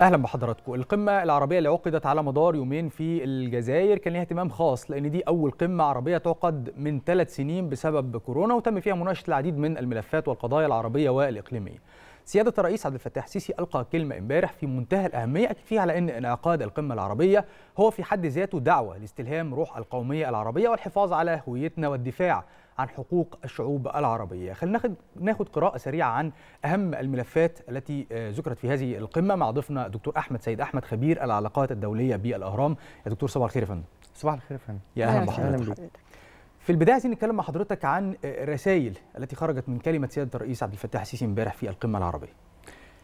اهلا بحضراتكم القمه العربيه اللي عقدت على مدار يومين في الجزائر كان ليها اهتمام خاص لان دي اول قمه عربيه تعقد من ثلاث سنين بسبب كورونا وتم فيها مناقشه العديد من الملفات والقضايا العربيه والاقليميه سيادة الرئيس عبد الفتاح السيسي ألقى كلمة امبارح في منتهى الأهمية أكد فيها على أن انعقاد القمة العربية هو في حد ذاته دعوة لاستلهام روح القومية العربية والحفاظ على هويتنا والدفاع عن حقوق الشعوب العربية خلينا ناخد, ناخد قراءة سريعة عن أهم الملفات التي آه، ذكرت في هذه القمة مع ضيفنا دكتور أحمد سيد أحمد خبير العلاقات الدولية بالأهرام يا دكتور صباح الخير يا فندم صباح الخير يا فندم يا أهلا بحضرتك في البدايه عايزين نتكلم مع حضرتك عن آه، الرسائل التي خرجت من كلمه سياده الرئيس عبد الفتاح السيسي امبارح في القمه العربيه.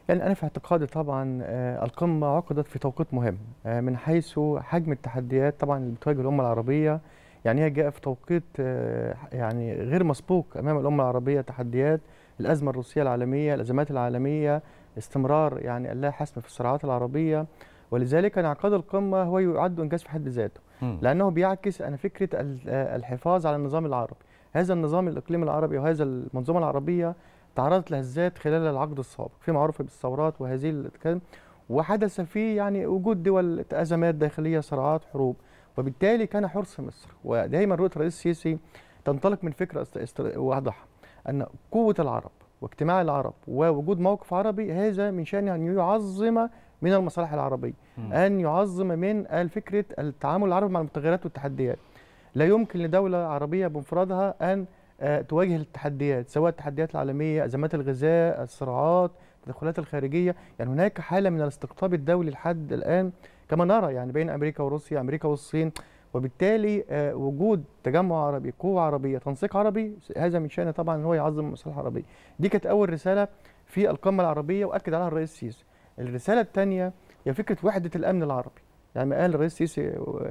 يعني انا في اعتقادي طبعا آه، القمه عقدت في توقيت مهم من حيث حجم التحديات طبعا اللي بتواجه الامه العربيه يعني هي جاء في توقيت آه، يعني غير مسبوق امام الامه العربيه تحديات الازمه الروسيه العالميه الازمات العالميه استمرار يعني اللا حسم في الصراعات العربيه ولذلك انعقاد القمه هو يعد انجاز في حد ذاته لانه بيعكس انا فكره آه، الحفاظ على النظام العربي هذا النظام الاقليمي العربي وهذا المنظومه العربيه تعرضت لهزات خلال العقد السابق في معروف بالثورات وهذه وحدث فيه يعني وجود دول ازمات داخليه صراعات حروب وبالتالي كان حرص مصر ودائما رؤيه الرئيس السيسي تنطلق من فكره واضحه ان قوه العرب واجتماع العرب ووجود موقف عربي هذا من شأنه أن يعظم من المصالح العربية أن يعظم من فكرة التعامل العربي مع المتغيرات والتحديات لا يمكن لدولة عربية بانفرادها أن آه، تواجه التحديات سواء التحديات العالمية أزمات الغذاء الصراعات التدخلات الخارجية يعني هناك حالة من الاستقطاب الدولي لحد الآن كما نرى يعني بين امريكا وروسيا امريكا والصين وبالتالي آه، وجود تجمع عربي قوه عربيه تنسيق عربي هذا من شانه طبعا ان هو يعظم المصالح العربيه دي كانت اول رساله في القمه العربيه واكد عليها الرئيس السيسي الرساله الثانيه هي فكره وحده الامن العربي يعني قال الرئيس السيسي آه،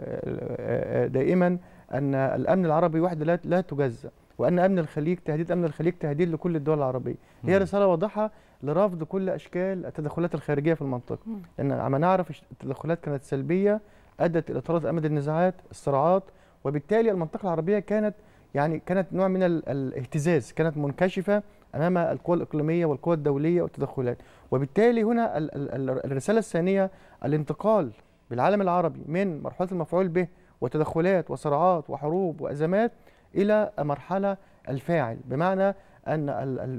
آه، دائما ان الامن العربي وحده لا تجزأ وان امن الخليج تهديد امن الخليج تهديد لكل الدول العربيه هي رساله واضحه لرفض كل اشكال التدخلات الخارجيه في المنطقه لان عم نعرف التدخلات كانت سلبيه ادت الى طرد امد النزاعات الصراعات وبالتالي المنطقه العربيه كانت يعني كانت نوع من الاهتزاز كانت منكشفه امام القوى الاقليميه والقوى الدوليه والتدخلات وبالتالي هنا الرساله الثانيه الانتقال بالعالم العربي من مرحله المفعول به وتدخلات وصراعات وحروب وازمات إلى مرحلة الفاعل بمعنى أن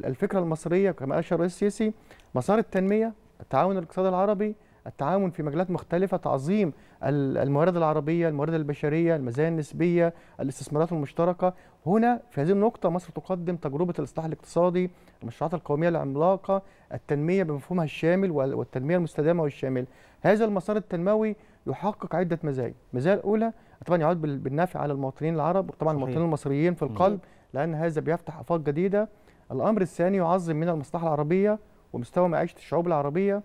الفكرة المصرية كما أشار الرئيس السيسي مسار التنمية التعاون الاقتصادي العربي التعاون في مجالات مختلفة تعظيم الموارد العربية الموارد البشرية المزايا النسبية الاستثمارات المشتركة هنا في هذه النقطة مصر تقدم تجربة الإصلاح الاقتصادي المشروعات القومية العملاقة التنمية بمفهومها الشامل والتنمية المستدامة والشاملة هذا المسار التنموي يحقق عدة مزايا المزايا الأولى طبعا يعود بالنفع على المواطنين العرب وطبعا المواطنين المصريين في القلب لان هذا بيفتح افاق جديده الامر الثاني يعظم من المصلحه العربيه ومستوى معيشه الشعوب العربيه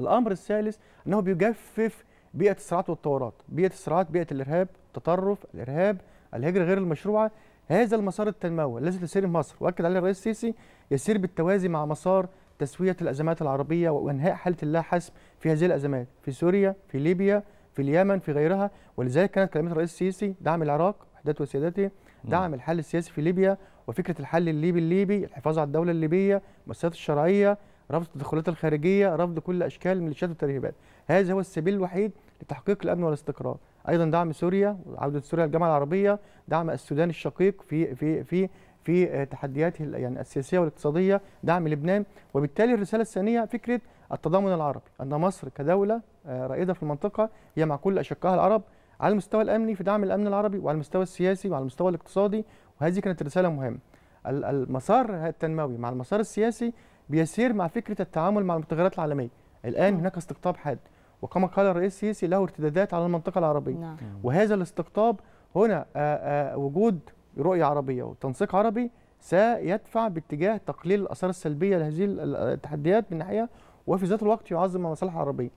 الامر الثالث انه بيجفف بيئه الصراعات والتورات بيئه الصراعات بيئه الارهاب التطرف الارهاب الهجره غير المشروعه هذا المسار التنموي الذي تسير مصر واكد عليه الرئيس السيسي يسير بالتوازي مع مسار تسويه الازمات العربيه وانهاء حاله اللا حسم في هذه الازمات في سوريا في ليبيا في اليمن في غيرها ولذلك كانت كلمات الرئيس السيسي دعم العراق وحدته وسيادته دعم الحل السياسي في ليبيا وفكره الحل الليبي الليبي الحفاظ على الدوله الليبيه المؤسسات الشرعيه رفض التدخلات الخارجيه رفض كل اشكال الميليشيات والترهيبات هذا هو السبيل الوحيد لتحقيق الامن والاستقرار ايضا دعم سوريا وعوده سوريا للجامعه العربيه دعم السودان الشقيق في في في في تحدياته يعني السياسيه والاقتصاديه دعم لبنان وبالتالي الرساله الثانيه فكره التضامن العربي أن مصر كدولة آه، رائدة في المنطقة هي مع كل أشقائها العرب على المستوى الأمني في دعم الأمن العربي وعلى المستوى السياسي وعلى المستوى الاقتصادي وهذه كانت رسالة مهمة المسار التنموي مع المسار السياسي بيسير مع فكرة التعامل مع المتغيرات العالمية الآن نعم. هناك استقطاب حاد وكما قال الرئيس السيسي له ارتدادات على المنطقة العربية نعم. وهذا الاستقطاب هنا آه، آه، وجود رؤية عربية وتنسيق عربي سيدفع باتجاه تقليل الآثار السلبية لهذه التحديات من ناحية وفي ذات الوقت يعظم مصالح العربيه.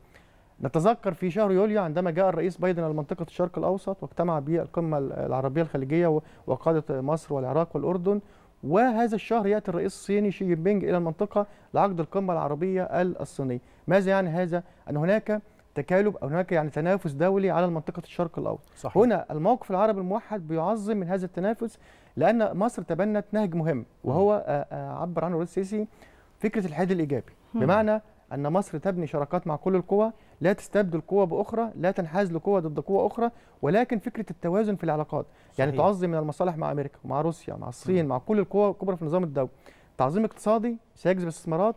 نتذكر في شهر يوليو عندما جاء الرئيس بايدن إلى منطقة الشرق الأوسط واجتمع بالقمة العربية الخليجية وقادة مصر والعراق والأردن وهذا الشهر يأتي الرئيس الصيني شي جين بينج إلى المنطقة لعقد القمة العربية الصينية ماذا يعني هذا؟ أن هناك تكالب أو هناك يعني تنافس دولي على منطقة الشرق الأوسط صحيح. هنا الموقف العربي الموحد بيعظم من هذا التنافس لأن مصر تبنت نهج مهم وهو آه، آه، عبر عنه الرئيس السيسي فكرة الحد الإيجابي بمعنى أن مصر تبني شراكات مع كل القوى لا تستبدل قوة بأخرى لا تنحاز لقوة ضد قوة أخرى ولكن فكرة التوازن في العلاقات يعني صحيح. يعني تعظم من المصالح مع أمريكا مع روسيا مع الصين م. مع كل القوى الكبرى في النظام الدولي تعظيم اقتصادي سيجذب استثمارات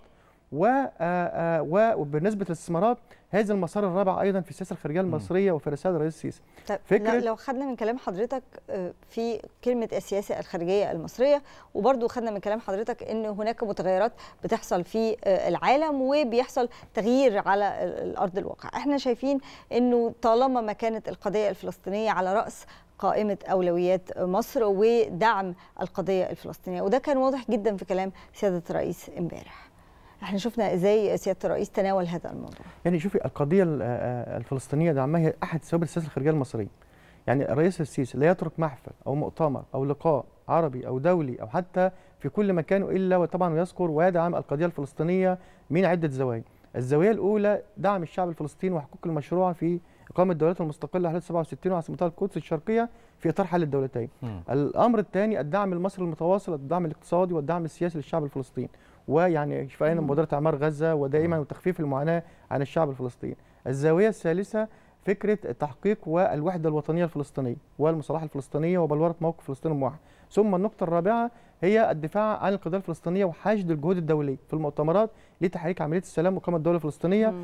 آه، آه، وبالنسبه للاستثمارات هذا المسار الرابع ايضا في السياسه الخارجيه المصريه وفي رساله الرئيس السيسي طيب فكرة لو خدنا من كلام حضرتك آه، في كلمه السياسه الخارجيه المصريه وبرضو خدنا من كلام حضرتك ان هناك متغيرات بتحصل في العالم وبيحصل تغيير على الارض الواقع احنا شايفين انه طالما ما كانت القضيه الفلسطينيه على راس قائمة أولويات مصر ودعم القضية الفلسطينية وده كان واضح جدا في كلام سيادة الرئيس امبارح احنا شفنا ازاي سياده الرئيس تناول هذا الموضوع يعني شوفي القضيه آه، آه، الفلسطينيه دعمها هي احد سبب السياسه الخارجيه المصريه يعني الرئيس السيسي لا يترك محفل او مؤتمر او لقاء عربي او دولي او حتى في كل مكان الا وطبعا يذكر ويدعم القضيه الفلسطينيه من عده زوايا الزاويه الاولى دعم الشعب الفلسطيني وحقوق المشروع في اقامه دولته المستقله على 67 وعاصمتها القدس الشرقيه في اطار حل الدولتين. م. الامر الثاني الدعم المصري المتواصل الدعم الاقتصادي والدعم السياسي للشعب الفلسطيني ويعني شفائنا مبادره اعمار غزه ودائما وتخفيف المعاناه عن الشعب الفلسطيني. الزاويه الثالثه فكره التحقيق والوحده الوطنيه الفلسطينيه والمصالحه الفلسطينيه وبلوره موقف فلسطين الموحد. ثم النقطه الرابعه هي الدفاع عن القضيه الفلسطينيه وحشد الجهود الدوليه في المؤتمرات لتحريك عمليه السلام واقامه الدوله الفلسطينيه.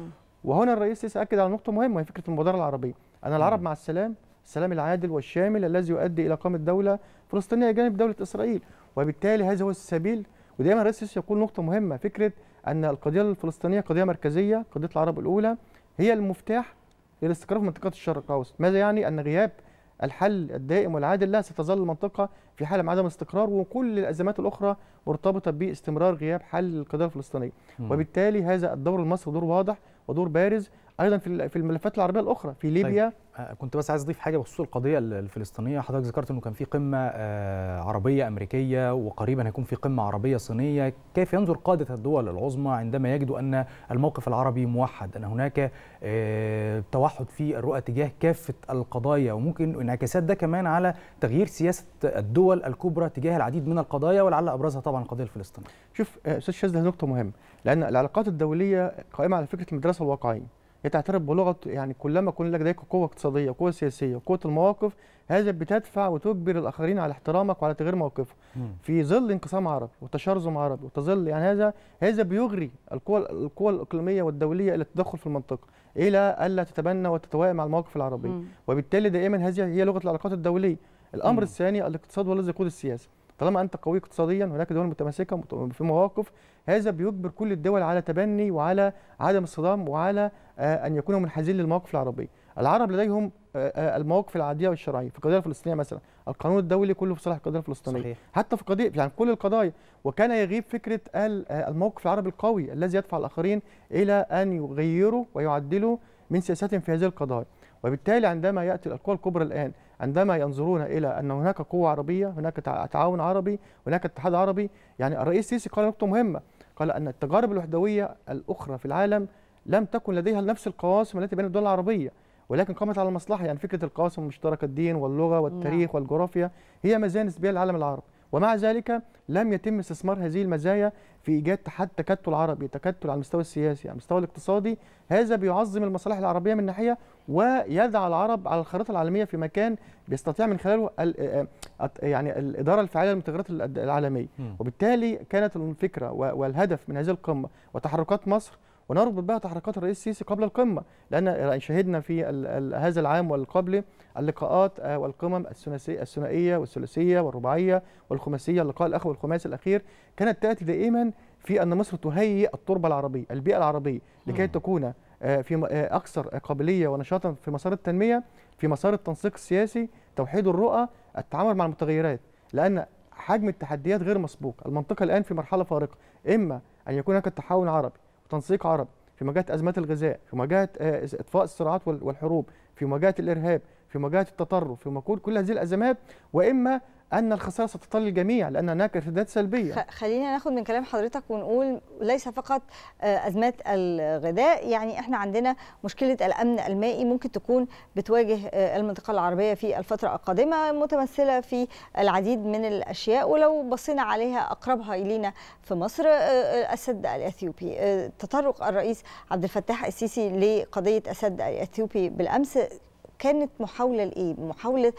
وهنا الرئيس سيسي اكد على نقطه مهمه وهي فكره المبادره العربيه. انا العرب مع السلام السلام العادل والشامل الذي يؤدي الى اقامه دوله فلسطينيه جانب دوله اسرائيل وبالتالي هذا هو السبيل ودايما الرئيس السيسي يقول نقطه مهمه فكره ان القضيه الفلسطينيه قضيه مركزيه قضيه العرب الاولى هي المفتاح للاستقرار في منطقه الشرق الاوسط ماذا يعني ان غياب الحل الدائم والعادل لا ستظل المنطقة في حالة من عدم استقرار وكل الأزمات الأخرى مرتبطة باستمرار غياب حل القضية الفلسطينية وبالتالي هذا الدور المصري دور واضح ودور بارز ايضا في في الملفات العربيه الاخرى في طيب، ليبيا طيب. كنت بس عايز اضيف حاجه بخصوص القضيه الفلسطينيه حضرتك ذكرت انه كان في قمه آه، عربيه امريكيه وقريبا هيكون في قمه عربيه صينيه كيف ينظر قاده الدول العظمى عندما يجدوا ان الموقف العربي موحد ان هناك آه، توحد في الرؤى تجاه كافه القضايا وممكن انعكاسات ده كمان على تغيير سياسه الدول الكبرى تجاه العديد من القضايا ولعل ابرزها طبعا القضيه الفلسطينيه شوف استاذ شاذ نقطه مهمه لان العلاقات الدوليه قائمه على فكره المدرسه الواقعيه يتعترف بلغه يعني كلما يكون لك لديك قوه اقتصاديه وقوه سياسيه وقوه المواقف هذا بتدفع وتجبر الاخرين على احترامك وعلى تغيير موقفهم في ظل انقسام عربي وتشرذم عربي وتظل يعني هذا هذا بيغري القوى القوى الاقليميه والدوليه الى التدخل في المنطقه الى الا تتبنى وتتوائم مع المواقف العربيه وبالتالي دائما هذه هي لغه العلاقات الدوليه الامر الثاني الاقتصاد هو الذي يقود السياسه طالما انت قوي اقتصاديا هناك دول متماسكه في مواقف هذا بيجبر كل الدول على تبني وعلى عدم الصدام وعلى آه، ان يكونوا منحازين للمواقف العربيه العرب لديهم آه، آه، المواقف العاديه والشرعيه في القضيه الفلسطينيه مثلا القانون الدولي كله في صالح القضيه الفلسطينيه صحيح. حتى في قضيه يعني كل القضايا وكان يغيب فكره الموقف العربي القوي الذي يدفع الاخرين الى ان يغيروا ويعدلوا من سياستهم في هذه القضايا وبالتالي عندما ياتي القوى الكبرى الان عندما ينظرون الى ان هناك قوه عربيه هناك تعاون عربي هناك اتحاد عربي يعني الرئيس السيسي قال نقطه مهمه قال ان التجارب الوحدويه الاخرى في العالم لم تكن لديها نفس القواسم التي بين الدول العربيه ولكن قامت على المصلحه يعني فكره القواسم المشتركه الدين واللغه والتاريخ نعم. والجغرافيا هي مزايا نسبيه للعالم العربي ومع ذلك لم يتم استثمار هذه المزايا في ايجاد حتى تكتل عربي تكتل على المستوى السياسي على المستوى الاقتصادي هذا بيعظم المصالح العربيه من ناحيه ويدع العرب على الخريطه العالميه في مكان بيستطيع من خلاله آه، آه، يعني الاداره الفعاله للمتغيرات العالميه وبالتالي كانت الفكره والهدف من هذه القمه وتحركات مصر ونربط بها تحركات الرئيس السيسي قبل القمه لان شهدنا في هذا العام والقبل اللقاءات آه، والقمم الثنائيه الثنائيه والثلاثيه والرباعيه والخماسيه اللقاء الاخوي والخماسي الاخير كانت تاتي دائما في ان مصر تهيئ التربه العربيه البيئه العربيه لكي تكون آه، في آه، اكثر قابليه ونشاطا في مسار التنميه في مسار التنسيق السياسي توحيد الرؤى التعامل مع المتغيرات لان حجم التحديات غير مسبوق المنطقه الان في مرحله فارقه اما ان يكون هناك تحول عربي تنسيق عرب في مجال ازمات الغذاء في مجال آه، اطفاء الصراعات والحروب في مجال الارهاب في مجال التطرف في مجال كل هذه الازمات واما ان الخساره ستطل الجميع لان هناك ارتداد سلبيه خلينا ناخد من كلام حضرتك ونقول ليس فقط آه، ازمات الغذاء يعني احنا عندنا مشكله الامن المائي ممكن تكون بتواجه آه، المنطقه العربيه في الفتره القادمه متمثله في العديد من الاشياء ولو بصينا عليها اقربها الينا في مصر آه، السد الاثيوبي تطرق الرئيس عبد الفتاح السيسي لقضيه السد الاثيوبي بالامس كانت محاوله لايه محاوله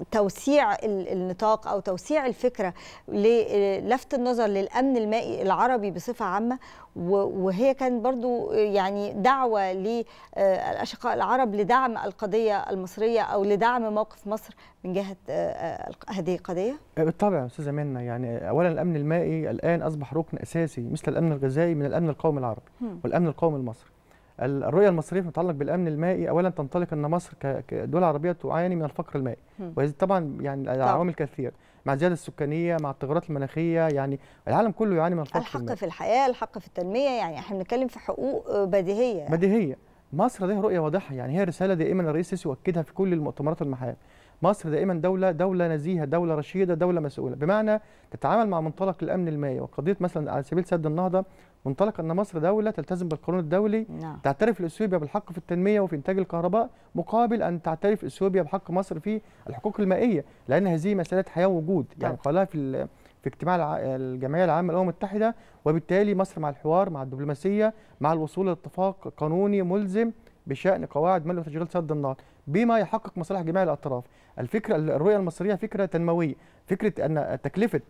لتوسيع النطاق او توسيع الفكره للفت النظر للامن المائي العربي بصفه عامه وهي كانت برضو يعني دعوه للاشقاء العرب لدعم القضيه المصريه او لدعم موقف مصر من جهه آه، آه، هذه القضيه آه، بالطبع يا استاذه منى يعني اولا الامن المائي الان اصبح ركن اساسي مثل الامن الغذائي من الامن القومي العربي والامن القومي المصري الرؤية المصرية المتعلقة بالأمن المائي أولا تنطلق أن مصر كدول عربية تعاني من الفقر المائي وهذه طبعا يعني عوامل كثيرة مع الزيادة السكانية مع التغيرات المناخية يعني العالم كله يعاني من الفقر الحق المائي. في الحياة الحق في التنمية يعني احنا بنتكلم في حقوق بديهية بديهية مصر لديها رؤية واضحة يعني هي رسالة دائما الرئيس السيسي يؤكدها في كل المؤتمرات والمحاور مصر دائما دولة دولة نزيهة دولة رشيدة دولة مسؤولة بمعنى تتعامل مع منطلق الأمن المائي وقضية مثلا على سبيل سد النهضة منطلق ان مصر دوله تلتزم بالقانون الدولي نعم. تعترف لاثيوبيا بالحق في التنميه وفي انتاج الكهرباء مقابل ان تعترف اثيوبيا بحق مصر في الحقوق المائيه لان هذه مساله حياه ووجود طيب. يعني نعم. قالها في في اجتماع الجمعيه العامه للامم المتحده وبالتالي مصر مع الحوار مع الدبلوماسيه مع الوصول لاتفاق قانوني ملزم بشان قواعد ملء وتشغيل سد النار بما يحقق مصالح جميع الاطراف الفكره الرؤيه المصريه فكره تنمويه فكره ان تكلفه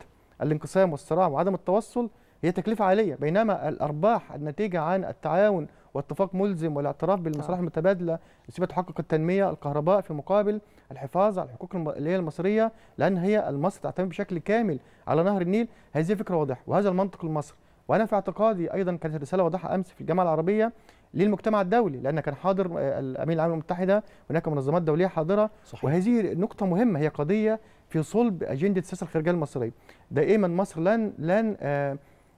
الانقسام والصراع وعدم التوصل هي تكلفه عاليه بينما الارباح الناتجه عن التعاون واتفاق ملزم والاعتراف بالمصالح المتبادله التي تحقق التنميه الكهرباء في مقابل الحفاظ على الحقوق اللي هي المصريه لان هي مصر تعتمد بشكل كامل على نهر النيل هذه فكره واضحه وهذا المنطق المصري وانا في اعتقادي ايضا كانت رساله واضحه امس في الجامعه العربيه للمجتمع الدولي لان كان حاضر الامين العام المتحده هناك منظمات دوليه حاضره صحيح. وهذه نقطه مهمه هي قضيه في صلب اجنده السياسه الخارجيه المصريه دائما مصر لن لن آه،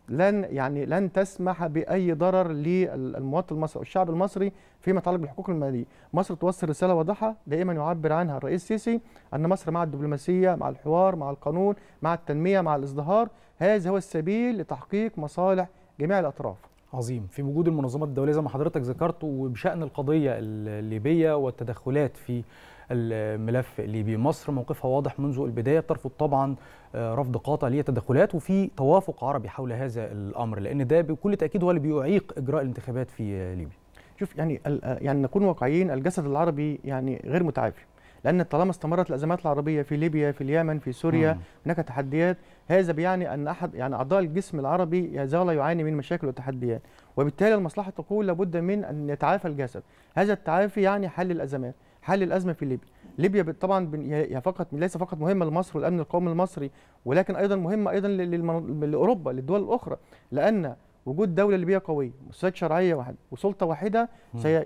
لن يعني لن تسمح باي ضرر للمواطن المصري او الشعب المصري فيما يتعلق بالحقوق الماليه، مصر توصل رساله واضحه دائما يعبر عنها الرئيس السيسي ان مصر مع الدبلوماسيه، مع الحوار، مع القانون، مع التنميه، مع الازدهار، هذا هو السبيل لتحقيق مصالح جميع الاطراف. عظيم، في وجود المنظمات الدوليه زي ما حضرتك ذكرت وبشان القضيه الليبيه والتدخلات في الملف الليبي مصر موقفها واضح منذ البداية بترفض طبعا آه، رفض قاطع للتدخلات وفي توافق عربي حول هذا الأمر لأن ده بكل تأكيد هو اللي بيعيق إجراء الانتخابات في ليبيا شوف يعني يعني نكون واقعيين الجسد العربي يعني غير متعافي لان طالما استمرت الازمات العربيه في ليبيا في اليمن في سوريا مم. هناك تحديات هذا بيعني ان احد يعني اعضاء الجسم العربي يزال يعاني من مشاكل وتحديات وبالتالي المصلحه تقول لابد من ان يتعافى الجسد هذا التعافي يعني حل الازمات حل الازمه في ليبيا ليبيا طبعا هي فقط ليس فقط مهمه لمصر والامن القومي المصري ولكن ايضا مهمه ايضا لاوروبا للدول الاخرى لان وجود دوله ليبيه قويه مؤسسات شرعيه واحده وسلطه واحده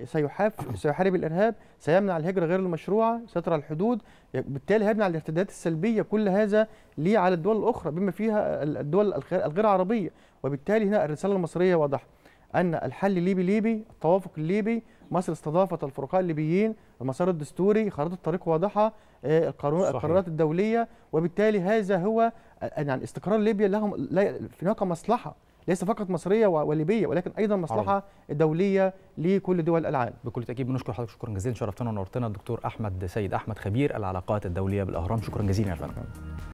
سيحاف سيحارب الارهاب سيمنع الهجره غير المشروعه سيطر على الحدود بالتالي هيمنع الارتدادات السلبيه كل هذا ليه على الدول الاخرى بما فيها الدول الغير عربيه وبالتالي هنا الرساله المصريه واضحه ان الحل الليبي ليبي التوافق الليبي مصر استضافت الفرقاء الليبيين المسار الدستوري خريطه الطريق واضحه آه، القرارات الدوليه وبالتالي هذا هو آه، يعني استقرار ليبيا لهم هناك مصلحه ليس فقط مصريه وليبيه ولكن ايضا مصلحه عربي. دوليه لكل دول العالم. بكل تاكيد بنشكر حضرتك شكرا جزيلا شرفتنا ونورتنا الدكتور احمد سيد احمد خبير العلاقات الدوليه بالاهرام شكرا جزيلا يا فندم.